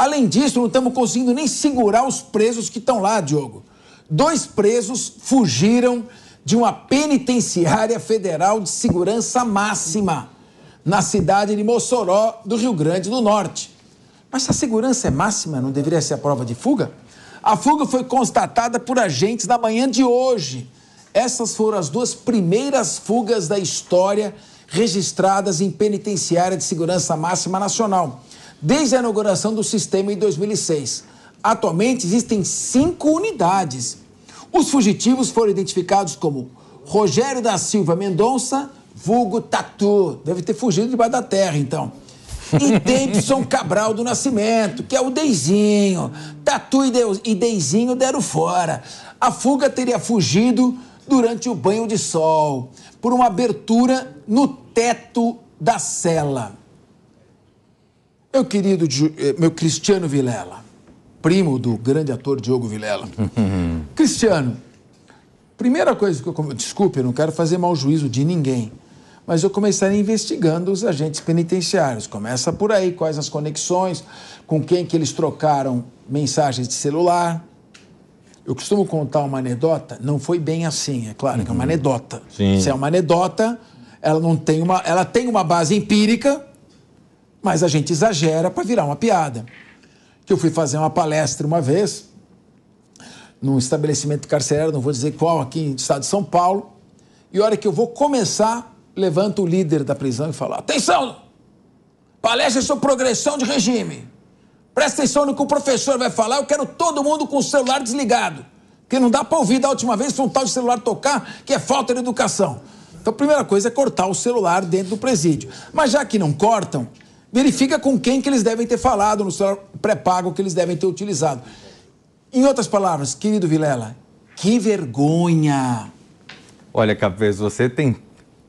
Além disso, não estamos conseguindo nem segurar os presos que estão lá, Diogo. Dois presos fugiram de uma penitenciária federal de segurança máxima na cidade de Mossoró, do Rio Grande do Norte. Mas se a segurança é máxima, não deveria ser a prova de fuga? A fuga foi constatada por agentes na manhã de hoje. Essas foram as duas primeiras fugas da história registradas em penitenciária de segurança máxima nacional desde a inauguração do sistema em 2006. Atualmente existem cinco unidades. Os fugitivos foram identificados como Rogério da Silva Mendonça, vulgo Tatu. Deve ter fugido debaixo da terra, então. E Davidson Cabral do Nascimento, que é o Deizinho. Tatu e Deizinho deram fora. A fuga teria fugido durante o banho de sol, por uma abertura no teto da cela. Meu querido, eh, meu Cristiano Vilela, primo do grande ator Diogo Vilela. Cristiano, primeira coisa que eu. Desculpe, eu não quero fazer mau juízo de ninguém, mas eu começaria investigando os agentes penitenciários. Começa por aí, quais as conexões, com quem que eles trocaram mensagens de celular. Eu costumo contar uma anedota, não foi bem assim, é claro uhum. que é uma uhum. anedota. Sim. Se é uma anedota, ela não tem uma, ela tem uma base empírica, mas a gente exagera para virar uma piada. Que eu fui fazer uma palestra uma vez, num estabelecimento carcerário, não vou dizer qual, aqui no estado de São Paulo, e a hora que eu vou começar, levanta o líder da prisão e fala: Atenção! Palestra sobre progressão de regime. Presta atenção no que o professor vai falar, eu quero todo mundo com o celular desligado. Porque não dá para ouvir da última vez se um tal de celular tocar, que é falta de educação. Então a primeira coisa é cortar o celular dentro do presídio. Mas já que não cortam, verifica com quem que eles devem ter falado no celular pré-pago que eles devem ter utilizado. Em outras palavras, querido Vilela, que vergonha! Olha, Capês, você tem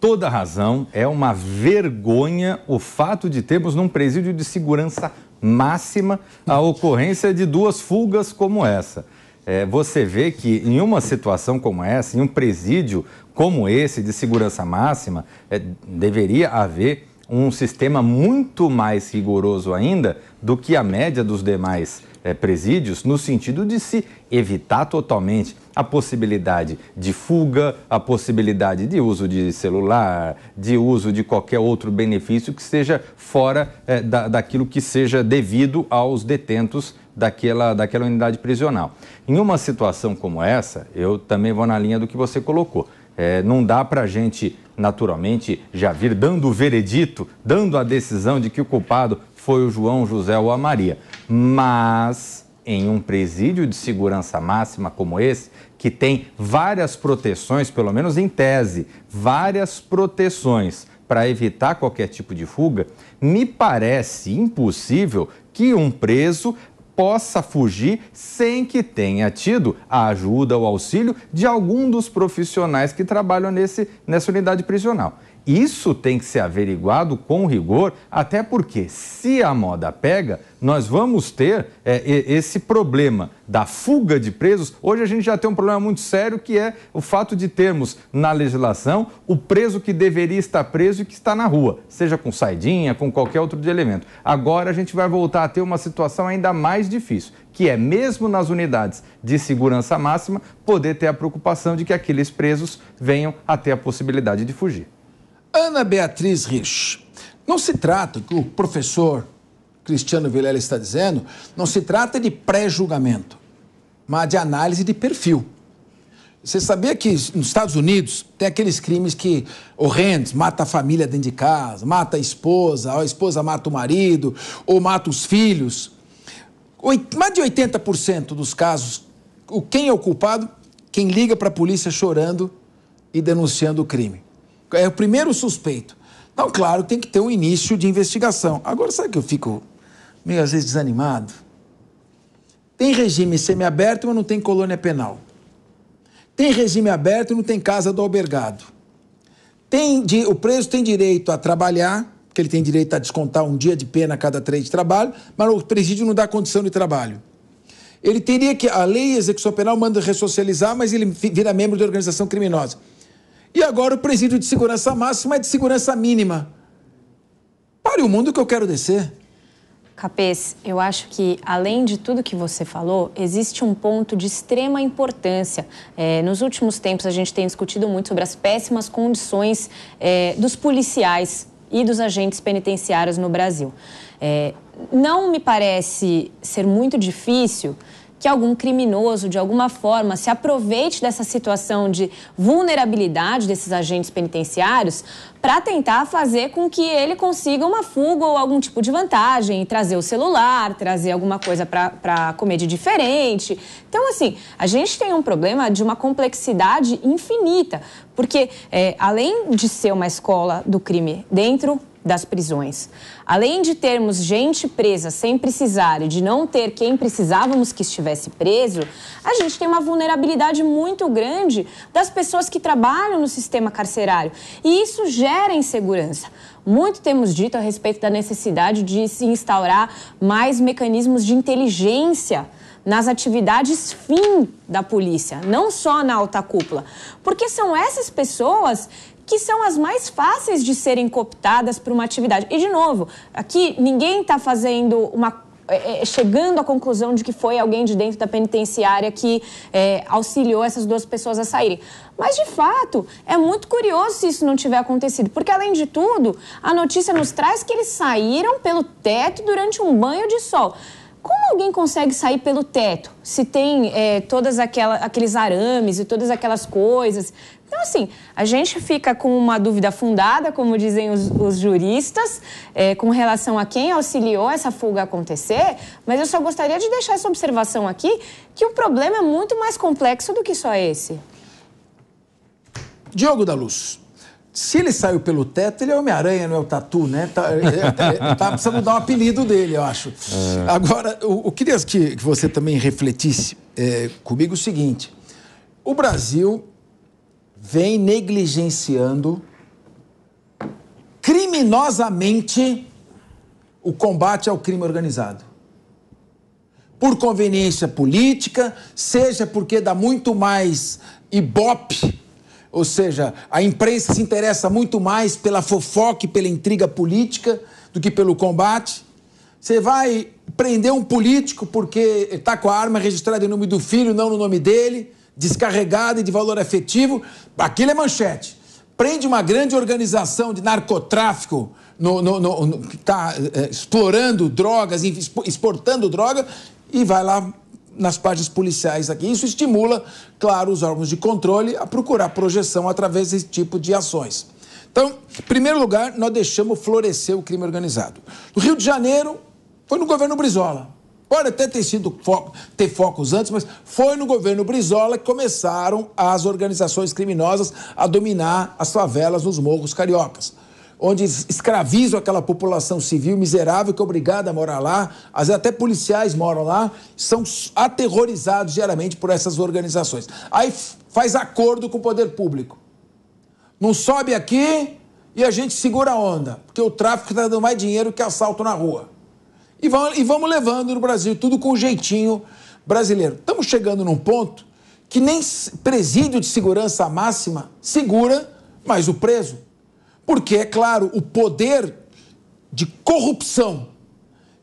toda razão. É uma vergonha o fato de termos num presídio de segurança máxima a ocorrência de duas fugas como essa. É, você vê que em uma situação como essa, em um presídio como esse de segurança máxima, é, deveria haver um sistema muito mais rigoroso ainda do que a média dos demais é, presídios, no sentido de se evitar totalmente a possibilidade de fuga, a possibilidade de uso de celular, de uso de qualquer outro benefício que seja fora é, da, daquilo que seja devido aos detentos daquela, daquela unidade prisional. Em uma situação como essa, eu também vou na linha do que você colocou. É, não dá para a gente naturalmente, já vir dando o veredito, dando a decisão de que o culpado foi o João José ou a Maria. Mas, em um presídio de segurança máxima como esse, que tem várias proteções, pelo menos em tese, várias proteções para evitar qualquer tipo de fuga, me parece impossível que um preso possa fugir sem que tenha tido a ajuda ou auxílio de algum dos profissionais que trabalham nesse, nessa unidade prisional. Isso tem que ser averiguado com rigor, até porque, se a moda pega, nós vamos ter é, esse problema da fuga de presos. Hoje a gente já tem um problema muito sério que é o fato de termos na legislação o preso que deveria estar preso e que está na rua, seja com saidinha, com qualquer outro elemento. Agora a gente vai voltar a ter uma situação ainda mais difícil, que é mesmo nas unidades de segurança máxima poder ter a preocupação de que aqueles presos venham a ter a possibilidade de fugir. Ana Beatriz Rich. Não se trata, que o professor Cristiano Vilela está dizendo, não se trata de pré-julgamento, mas de análise de perfil. Você sabia que nos Estados Unidos tem aqueles crimes que horrendos, mata a família dentro de casa, mata a esposa, a esposa mata o marido, ou mata os filhos. mais de 80% dos casos, o quem é o culpado? Quem liga para a polícia chorando e denunciando o crime. É o primeiro suspeito. Então, claro, tem que ter um início de investigação. Agora, sabe que eu fico meio às vezes desanimado? Tem regime semiaberto, mas não tem colônia penal. Tem regime aberto e não tem casa do albergado. Tem, o preso tem direito a trabalhar, porque ele tem direito a descontar um dia de pena a cada três de trabalho, mas o presídio não dá condição de trabalho. Ele teria que. A lei execução penal manda ressocializar, mas ele vira membro de organização criminosa. E agora o presídio de segurança máxima é de segurança mínima. Pare o mundo que eu quero descer. Capês, eu acho que, além de tudo que você falou, existe um ponto de extrema importância. É, nos últimos tempos, a gente tem discutido muito sobre as péssimas condições é, dos policiais e dos agentes penitenciários no Brasil. É, não me parece ser muito difícil que algum criminoso, de alguma forma, se aproveite dessa situação de vulnerabilidade desses agentes penitenciários para tentar fazer com que ele consiga uma fuga ou algum tipo de vantagem, trazer o celular, trazer alguma coisa para comer de diferente. Então, assim, a gente tem um problema de uma complexidade infinita, porque é, além de ser uma escola do crime dentro das prisões. Além de termos gente presa sem precisar e de não ter quem precisávamos que estivesse preso, a gente tem uma vulnerabilidade muito grande das pessoas que trabalham no sistema carcerário. E isso gera insegurança. Muito temos dito a respeito da necessidade de se instaurar mais mecanismos de inteligência nas atividades fim da polícia, não só na alta cúpula. Porque são essas pessoas que são as mais fáceis de serem cooptadas para uma atividade. E, de novo, aqui ninguém está fazendo uma é, é, chegando à conclusão de que foi alguém de dentro da penitenciária que é, auxiliou essas duas pessoas a saírem. Mas, de fato, é muito curioso se isso não tiver acontecido, porque, além de tudo, a notícia nos traz que eles saíram pelo teto durante um banho de sol. Como alguém consegue sair pelo teto se tem é, todas aquela, aqueles arames e todas aquelas coisas então, assim, a gente fica com uma dúvida fundada, como dizem os, os juristas, é, com relação a quem auxiliou essa fuga acontecer, mas eu só gostaria de deixar essa observação aqui, que o problema é muito mais complexo do que só esse. Diogo da Luz, se ele saiu pelo teto, ele é Homem-Aranha, não é o Tatu, né? Tá, é, tá precisando dar o um apelido dele, eu acho. É. Agora, eu, eu queria que, que, você também refletisse eh, é, comigo o seguinte: o Brasil vem negligenciando criminosamente o combate ao crime organizado. Por conveniência política, seja porque dá muito mais ibope, ou seja, a imprensa se interessa muito mais pela fofoca e pela intriga política do que pelo combate. Você vai prender um político porque está com a arma registrada em nome do filho, não no nome dele descarregada e de valor efetivo, aquilo é manchete. Prende uma grande organização de narcotráfico no, no, no, que está é, eh, explorando drogas, exportando droga, e vai lá nas páginas policiais aqui. Isso estimula, claro, os órgãos de controle a procurar projeção através desse tipo de ações. Então, em primeiro lugar, nós deixamos florescer o crime organizado. No Rio de Janeiro, foi no governo Brizola. Pode até ter sido foco, ter focos antes, mas foi no governo Brizola que começaram as organizações criminosas a dominar as favelas nos morros cariocas onde escravizam aquela população civil miserável que é obrigada a morar lá, às vezes até policiais moram lá, são aterrorizados diariamente por essas organizações. Aí faz acordo com o poder público. Não sobe aqui e a gente segura a onda, porque o tráfico está dando mais dinheiro que assalto na rua. E vamos, e vamos levando no Brasil, tudo com o jeitinho brasileiro. Estamos chegando num ponto que nem presídio de segurança máxima segura mais o preso. Porque, é claro, o poder de corrupção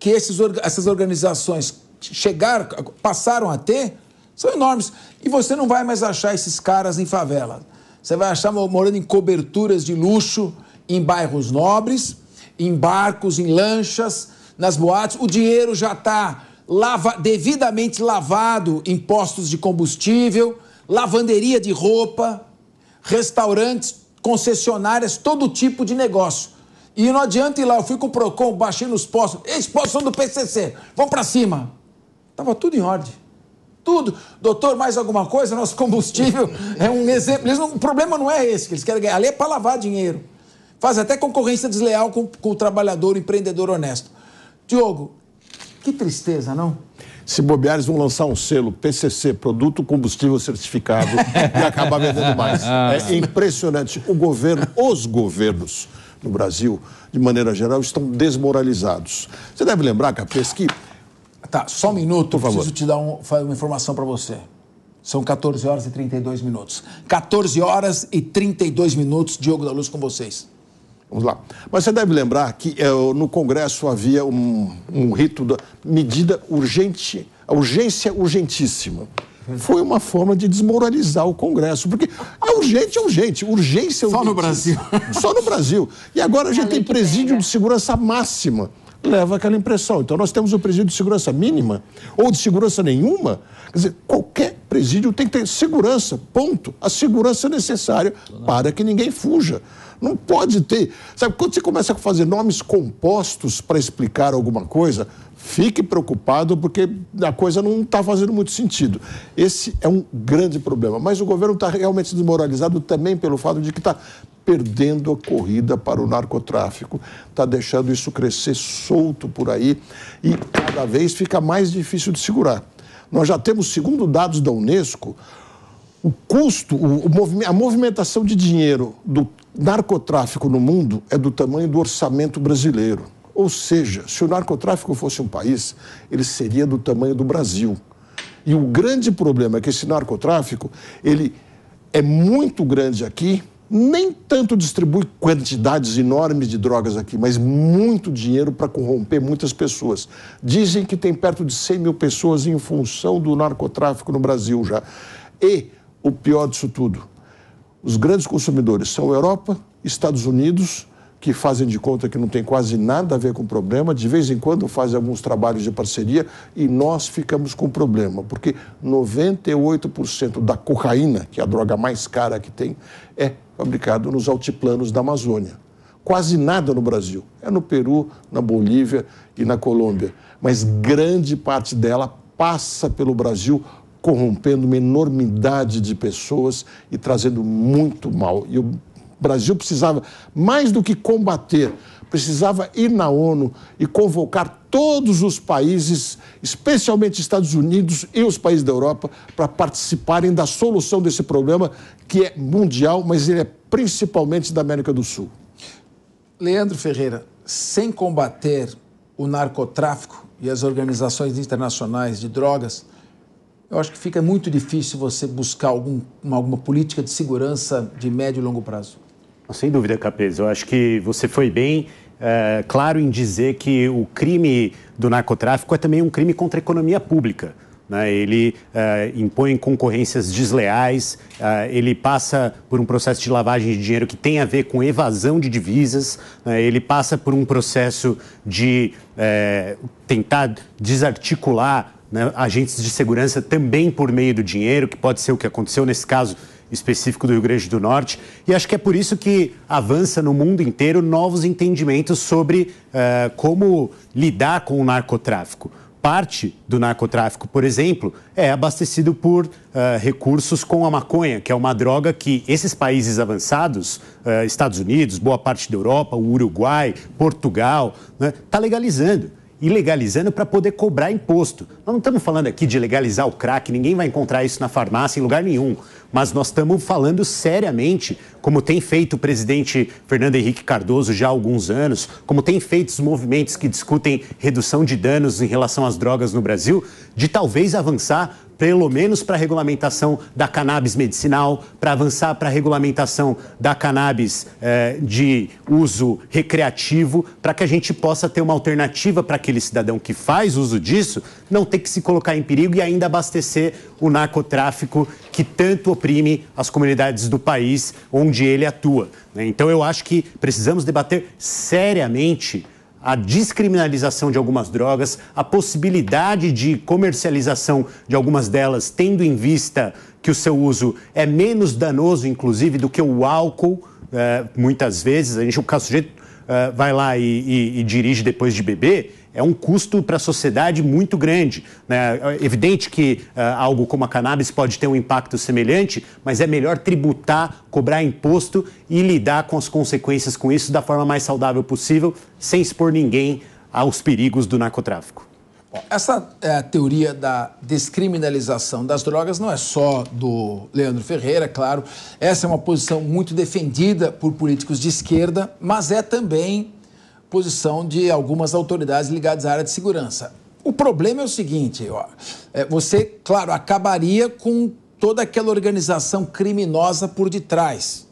que esses, essas organizações chegaram passaram a ter são enormes. E você não vai mais achar esses caras em favela. Você vai achar morando em coberturas de luxo, em bairros nobres, em barcos, em lanchas nas boates, o dinheiro já está lava, devidamente lavado em postos de combustível, lavanderia de roupa, restaurantes, concessionárias, todo tipo de negócio. E não adianta ir lá, eu fui com o PROCON, baixei nos postos, eles postos são do PCC, vão para cima. Estava tudo em ordem. Tudo. Doutor, mais alguma coisa? Nosso combustível é um exemplo. Eles não, o problema não é esse que eles querem ganhar. Ali é para lavar dinheiro. Faz até concorrência desleal com, com o trabalhador, o empreendedor honesto. Diogo, que tristeza, não? Se bobear, eles vão lançar um selo PCC, Produto Combustível Certificado, e acabar vendendo mais. Ah. É impressionante. O governo, os governos no Brasil, de maneira geral, estão desmoralizados. Você deve lembrar, Capês, que... Tá, só um minuto, Por favor. preciso te dar um, uma informação para você. São 14 horas e 32 minutos. 14 horas e 32 minutos, Diogo da Luz com vocês. Vamos lá. Mas você deve lembrar que é, no Congresso havia um, um rito da medida urgente, urgência urgentíssima foi uma forma de desmoralizar o Congresso, porque é urgente, é urgente, urgência é urgente. Só no Brasil. Só no Brasil. E agora a gente tem presídio de segurança máxima. Leva aquela impressão. Então, nós temos o presídio de segurança mínima ou de segurança nenhuma. Quer dizer, qualquer presídio tem que ter segurança, ponto. A segurança necessária para que ninguém fuja. Não pode ter. Sabe, quando você começa a fazer nomes compostos para explicar alguma coisa, fique preocupado porque a coisa não está fazendo muito sentido. Esse é um grande problema. Mas o governo está realmente desmoralizado também pelo fato de que está perdendo a corrida para o narcotráfico, está deixando isso crescer solto por aí e cada vez fica mais difícil de segurar. Nós já temos, segundo dados da Unesco, o custo, o, a movimentação de dinheiro do narcotráfico no mundo é do tamanho do orçamento brasileiro. Ou seja, se o narcotráfico fosse um país, ele seria do tamanho do Brasil. E o grande problema é que esse narcotráfico, ele é muito grande aqui, nem tanto distribui quantidades enormes de drogas aqui, mas muito dinheiro para corromper muitas pessoas. Dizem que tem perto de 100 mil pessoas em função do narcotráfico no Brasil já. E o pior disso tudo, os grandes consumidores são a Europa, Estados Unidos, que fazem de conta que não tem quase nada a ver com o problema, de vez em quando fazem alguns trabalhos de parceria e nós ficamos com problema, porque 98% da cocaína, que é a droga mais cara que tem, é fabricado nos altiplanos da Amazônia. Quase nada no Brasil. É no Peru, na Bolívia e na Colômbia. Mas grande parte dela passa pelo Brasil corrompendo uma enormidade de pessoas e trazendo muito mal. E o Brasil precisava, mais do que combater, precisava ir na ONU e convocar todos os países, especialmente Estados Unidos e os países da Europa, para participarem da solução desse problema que é mundial, mas ele é principalmente da América do Sul. Leandro Ferreira, sem combater o narcotráfico e as organizações internacionais de drogas, eu acho que fica muito difícil você buscar algum, uma, alguma política de segurança de médio e longo prazo. Sem dúvida, Capes. Eu acho que você foi bem é, claro em dizer que o crime do narcotráfico é também um crime contra a economia pública. Né? Ele eh, impõe concorrências desleais, eh, ele passa por um processo de lavagem de dinheiro que tem a ver com evasão de divisas, né? ele passa por um processo de tentar desarticular né, agentes de segurança também por meio do dinheiro, que pode ser o que aconteceu nesse caso específico do Rio Grande do Norte. E acho que é por isso que avança no mundo inteiro novos entendimentos sobre uh, como lidar com o narcotráfico. Parte do narcotráfico, por exemplo, é abastecido por uh, recursos com a maconha, que é uma droga que esses países avançados, uh, Estados Unidos, boa parte da Europa, o Uruguai, Portugal, está né, tá legalizando e legalizando para poder cobrar imposto. Nós não estamos falando aqui de legalizar o crack, ninguém vai encontrar isso na farmácia em lugar nenhum. Mas nós estamos falando seriamente, como tem feito o presidente Fernando Henrique Cardoso já há alguns anos, como tem feito os movimentos que discutem redução de danos em relação às drogas no Brasil, de talvez avançar pelo menos para a regulamentação da cannabis medicinal, para avançar para a regulamentação da cannabis eh, de uso recreativo, para que a gente possa ter uma alternativa para aquele cidadão que faz uso disso não ter que se colocar em perigo e ainda abastecer o narcotráfico que tanto oprime as comunidades do país onde ele atua. Né? Então eu acho que precisamos debater seriamente a descriminalização de algumas drogas, a possibilidade de comercialização de algumas delas, tendo em vista que o seu uso é menos danoso, inclusive, do que o álcool. É, muitas vezes, a gente, o sujeito é, eh, vai lá e, e, e dirige depois de beber, é um custo para a sociedade muito grande. Né? É evidente que uh, algo como a cannabis pode ter um impacto semelhante, mas é melhor tributar, cobrar imposto e lidar com as consequências com isso da forma mais saudável possível, sem expor ninguém aos perigos do narcotráfico. Essa é, teoria da descriminalização das drogas não é só do Leandro Ferreira, é claro. Essa é uma posição muito defendida por políticos de esquerda, mas é também posição de algumas autoridades ligadas à área de segurança. O problema é o seguinte: ó, é, você, claro, acabaria com toda aquela organização criminosa por detrás.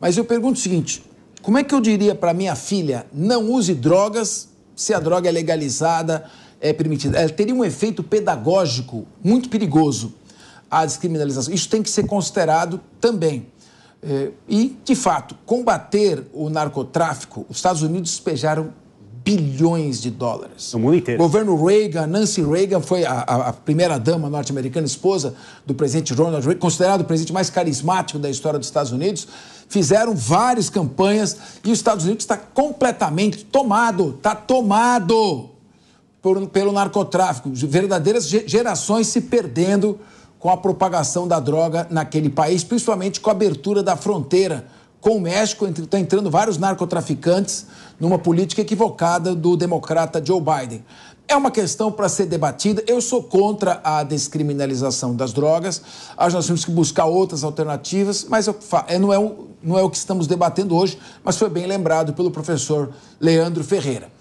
Mas eu pergunto o seguinte: como é que eu diria para minha filha não use drogas se a droga é legalizada, é permitida? Ela teria um efeito pedagógico muito perigoso a descriminalização. Isso tem que ser considerado também. É, e, de fato, combater o narcotráfico, os Estados Unidos despejaram bilhões de dólares. No mundo inteiro. Governo Reagan, Nancy Reagan foi a, a primeira dama norte-americana, esposa do presidente Ronald Reagan, considerado o presidente mais carismático da história dos Estados Unidos. Fizeram várias campanhas e os Estados Unidos está completamente tomado, está tomado por, pelo narcotráfico. Verdadeiras gerações se perdendo com a propagação da droga naquele país, principalmente com a abertura da fronteira com o México. Está entrando vários narcotraficantes numa política equivocada do democrata Joe Biden. É uma questão para ser debatida. Eu sou contra a descriminalização das drogas. Acho que nós temos que buscar outras alternativas, mas é, não, é o, não é o que estamos debatendo hoje, mas foi bem lembrado pelo professor Leandro Ferreira.